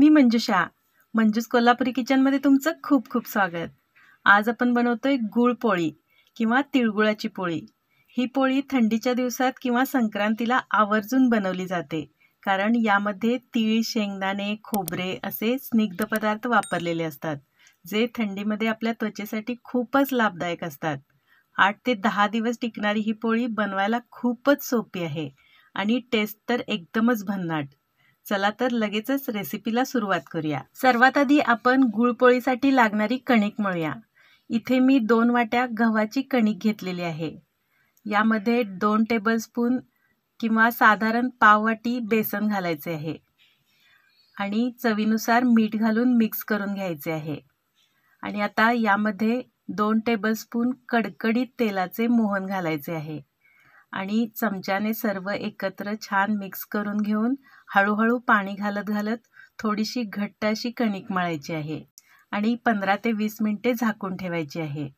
मी मंजुषा मंजूस कोल्हापुरी किचनमध्ये तुमचं खूप खूप स्वागत आज आपण बनवतोय गुळपोळी किंवा तिळगुळाची पोळी ही पोळी थंडीच्या दिवसात किंवा संक्रांतीला आवर्जून बनवली जाते कारण यामध्ये तीळ शेंगदाणे खोबरे असे स्निग्ध पदार्थ वापरलेले असतात जे थंडीमध्ये आपल्या त्वचेसाठी खूपच लाभदायक असतात आठ ते दहा दिवस टिकणारी ही पोळी बनवायला खूपच सोपी आहे आणि टेस्ट तर एकदमच भन्नाट चला तर लगेचच रेसिपीला सुरुवात करूया सर्वात आधी आपण गुळपोळीसाठी लागणारी कणिक मळूया इथे मी दोन वाट्या गव्हाची कणिक घेतलेली आहे यामध्ये दोन टेबलस्पून किंवा साधारण पाव वाटी बेसन घालायचे आहे आणि चवीनुसार मीठ घालून मिक्स करून घ्यायचे आहे आणि आता यामध्ये दोन टेबलस्पून कडकडीत तेलाचे मोहन घालायचे आहे आणि चमच्याने सर्व एकत्र छान मिक्स करून घेऊन हळूहळू पाणी घालत घालत थोडीशी घट्ट अशी कणिक मळायची आहे आणि पंधरा ते वीस मिनटे झाकून ठेवायची आहे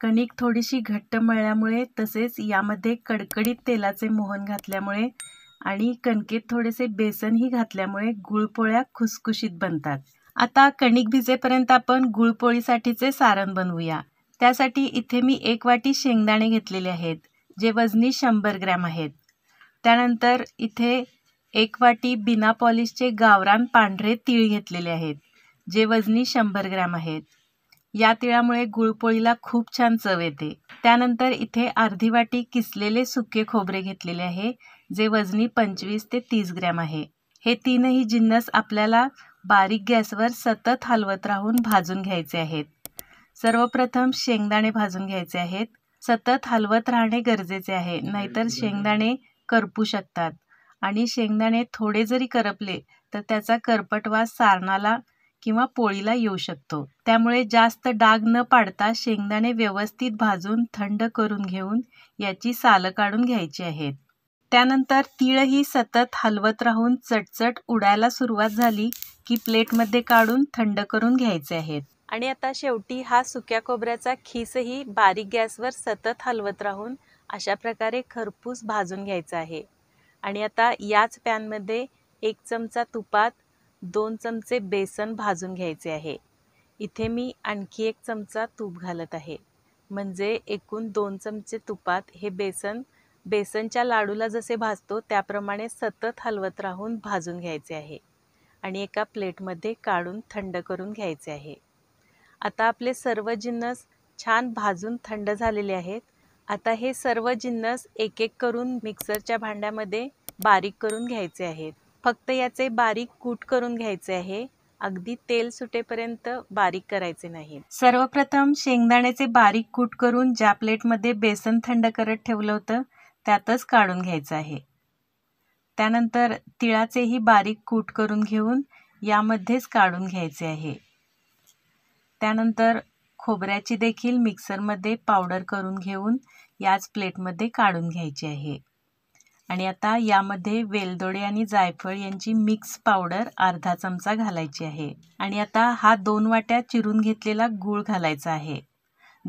कणिक थोडीशी घट्ट मळल्यामुळे तसेच यामध्ये कडकडीत तेलाचे मोहन घातल्यामुळे आणि कणकेत थोडेसे बेसनही घातल्यामुळे गुळपोळ्या खुसखुशीत बनतात आता कणिक भिजेपर्यंत आपण गुळपोळीसाठीचे सारण बनवूया त्यासाठी इथे मी एक वाटी शेंगदाणे घेतलेले आहेत जे वजनी शंभर ग्रॅम आहेत त्यानंतर इथे एक वाटी बिना पॉलिशचे गावरान पांढरे तीळ घेतलेले आहेत जे वजनी शंभर ग्रॅम आहेत या तिळामुळे गुळपोळीला खूप छान चव येते त्यानंतर इथे अर्धी वाटी किसलेले सुके खोबरे घेतलेले आहे जे वजनी पंचवीस ते तीस ग्रॅम आहे हे तीनही जिन्नस आपल्याला बारीक गॅसवर सतत हलवत राहून भाजून घ्यायचे आहेत सर्वप्रथम शेंगदाणे भाजून घ्यायचे आहेत सतत हलवत राहणे गरजेचे आहे नाहीतर शेंगदाणे करपू शकतात आणि शेंगदाणे थोडे जरी करपले तर त्याचा करपटवास सारणाला किंवा पोळीला येऊ शकतो त्यामुळे जास्त डाग न पाडता शेंगदाणे व्यवस्थित भाजून थंड करून घेऊन याची सालं काढून घ्यायची आहेत त्यानंतर तीळही सतत हलवत राहून चटचट उडायला सुरुवात झाली की प्लेटमध्ये काढून थंड करून घ्यायचे आहेत आणि आता शेवटी हा सुक्या कोबऱ्याचा खीसही बारीक गॅसवर सतत हलवत राहून अशा प्रकारे खरपूस भाजून घ्यायचा आहे आणि आता याच पॅनमध्ये एक चमचा तुपात दोन चमचे बेसन भाजून घ्यायचे आहे इथे मी आणखी एक चमचा तूप घालत आहे म्हणजे एकूण दोन चमचे तुपात हे बेसन बेसनच्या लाडूला जसे भाजतो त्याप्रमाणे सतत हलवत राहून भाजून घ्यायचे आहे आणि एका प्लेटमध्ये काढून थंड करून घ्यायचे आहे आता आपले सर्व जिन्नस छान भाजून थंड झालेले आहेत आता हे सर्व जिन्नस एक एक करून मिक्सरच्या भांड्यामध्ये बारीक करून घ्यायचे आहेत फक्त याचे बारीक कूट करून घ्यायचे आहे अगदी तेल सुटेपर्यंत बारीक करायचे नाही सर्वप्रथम शेंगदाण्याचे बारीक कूट करून ज्या प्लेटमध्ये बेसन थंड करत ठेवलं होतं त्यातच काढून घ्यायचं आहे त्यानंतर तिळाचेही बारीक कूट करून घेऊन यामध्येच काढून घ्यायचे आहे त्यानंतर खोबऱ्याची देखील मिक्सरमध्ये पावडर करून घेऊन याच प्लेटमध्ये काढून घ्यायची आहे आणि आता यामध्ये वेलदोडे आणि जायफळ यांची मिक्स पावडर अर्धा चमचा घालायची आहे आणि आता हा दोन वाट्या चिरून घेतलेला गूळ घालायचा आहे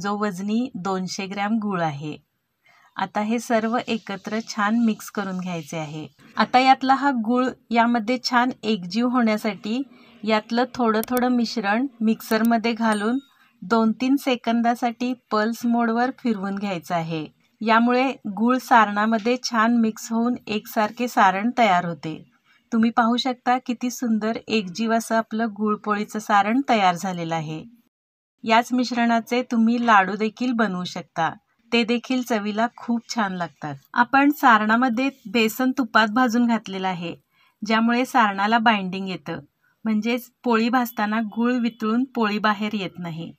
जो वजनी दोनशे ग्रॅम गूळ आहे आता हे सर्व एकत्र छान मिक्स करून घ्यायचे आहे आता यातला हा गुळ यामध्ये छान एकजीव होण्यासाठी यातलं थोडं थोडं मिश्रण मिक्सरमध्ये घालून दोन तीन सेकंदासाठी पल्स मोडवर फिरवून घ्यायचं आहे यामुळे गूळ सारणामध्ये छान मिक्स होऊन एकसारखे सारण तयार होते तुम्ही पाहू शकता किती सुंदर एकजीव असं आपलं गुळपोळीचं सारण तयार झालेलं आहे याच मिश्रणाचे तुम्ही लाडू देखील बनवू शकता ते देखील चवीला खूप छान लागतात आपण सारणामध्ये बेसन तुपात भाजून घातलेलं आहे ज्यामुळे सारणाला बाइंडिंग येतं म्हणजेच पोळी भाजताना गुळ वितळून पोळी बाहेर येत नाही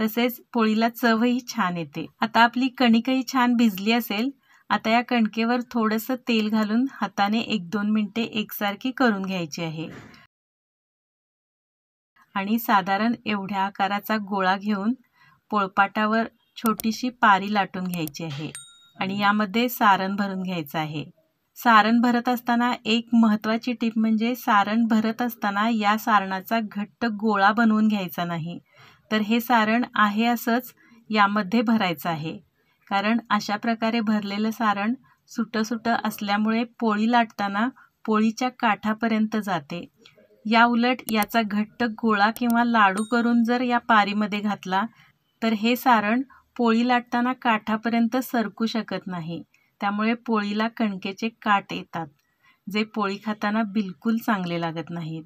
तसेच पोळीला चवही छान येते आता आपली कणिकही छान भिजली असेल आता या कणकेवर थोडंसं तेल घालून हाताने एक दोन मिनटे एकसारखी करून घ्यायची आहे आणि साधारण एवढ्या आकाराचा गोळा घेऊन पोळपाटावर छोटीशी पारी लाटून घ्यायची आहे आणि यामध्ये सारण भरून घ्यायचं आहे सारण भरत असताना एक महत्त्वाची टीप म्हणजे सारण भरत असताना या सारणाचा घट्ट गोळा बनवून घ्यायचा नाही तर हे सारण आहे असंच यामध्ये भरायचं आहे कारण अशा प्रकारे भरलेलं सारण सुटं सुटं असल्यामुळे पोळी लाटताना पोळीच्या काठापर्यंत जाते या उलट याचा घट्ट गोळा किंवा लाडू करून जर या पारीमध्ये घातला तर हे सारण पोळी लाटताना काठापर्यंत सरकू शकत नाही त्यामुळे पोळीला कणकेचे काट येतात जे पोळी खाताना बिलकुल चांगले लागत नाहीत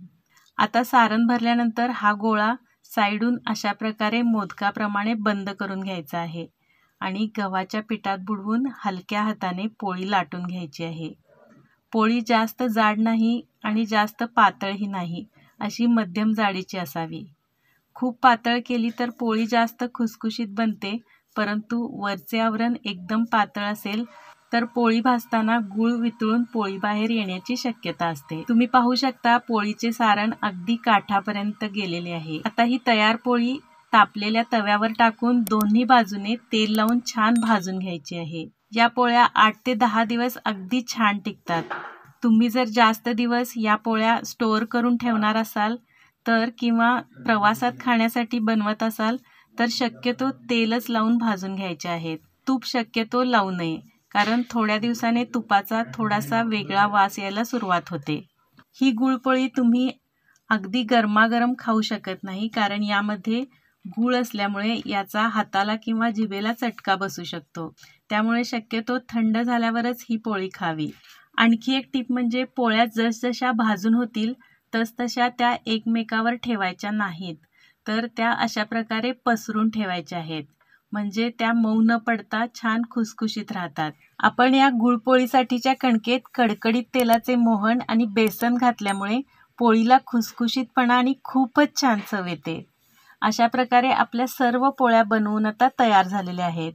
आता सारण भरल्यानंतर हा गोळा साईडून अशा प्रकारे मोदकाप्रमाणे बंद करून घ्यायचा आहे आणि गव्हाच्या पिठात बुडवून हलक्या हाताने पोळी लाटून घ्यायची आहे पोळी जास्त जाड नाही आणि जास्त पातळही नाही अशी मध्यम जाडीची असावी खूप पातळ केली तर पोळी जास्त खुसखुशीत बनते परंतु वरचे आवरण एकदम पातळ असेल तर पोळी भाजताना गुळ वितळून पोळी बाहेर येण्याची शक्यता असते तुम्ही पाहू शकता पोळीचे सारण अगदी काठापर्यंत गेलेले आहे आता ही तयार पोळी तापलेल्या तव्यावर टाकून दोन्ही बाजूने तेल लावून छान भाजून घ्यायची आहे या पोळ्या आठ ते दहा दिवस अगदी छान टिकतात तुम्ही जर जास्त दिवस या पोळ्या स्टोअर करून ठेवणार असाल तर किंवा प्रवासात खाण्यासाठी बनवत असाल तर शक्यतो तेलच लावून भाजून घ्यायचे आहेत तूप शक्यतो लावू नये कारण थोड्या दिवसाने तुपाचा थोडासा वेगळा वास यायला सुरुवात होते ही गुळपोळी तुम्ही अगदी गरमागरम खाऊ शकत नाही कारण यामध्ये गूळ असल्यामुळे याचा हाताला किंवा जिभेला चटका बसू शकतो त्यामुळे शक्यतो थंड झाल्यावरच ही पोळी खावी आणखी एक टीप म्हणजे पोळ्या जसजशा भाजून होतील तसतशा त्या एकमेकावर ठेवायच्या नाहीत तर त्या अशा प्रकारे पसरून ठेवायच्या आहेत म्हणजे त्या मऊ न पडता छान खुसखुशीत राहतात आपण या गुळपोळीसाठीच्या कणकेत कडकडीत तेलाचे मोहन आणि बेसन घातल्यामुळे पोळीला खुसखुशीतपणा आणि खूपच छान चव येते अशा प्रकारे आपल्या सर्व पोळ्या बनवून आता तयार झालेल्या आहेत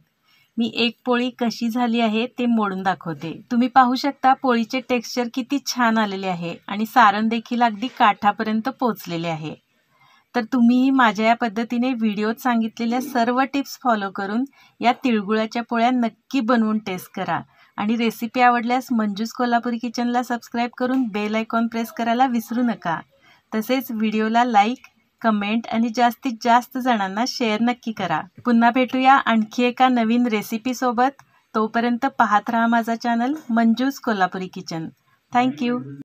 मी एक पोळी कशी झाली आहे ते मोडून दाखवते तुम्ही पाहू शकता पोळीचे टेक्स्चर किती छान आलेले आहे आणि सारण देखील अगदी काठापर्यंत पोचलेले आहे तर तुम्हीही माझ्या या पद्धतीने व्हिडिओत सांगितलेल्या सर्व टिप्स फॉलो करून या तिळगुळाच्या पोळ्या नक्की बनवून टेस्ट करा आणि रेसिपी आवडल्यास मंजूस कोल्हापुरी किचनला सबस्क्राईब करून बेल आयकॉन प्रेस करायला विसरू नका तसेच व्हिडिओला लाईक कमेंट आणि जास्तीत जास्त जणांना शेअर नक्की करा पुन्हा भेटूया आणखी एका नवीन रेसिपीसोबत तोपर्यंत पाहत राहा माझा channel Manjus Kolhapuri kitchen thank you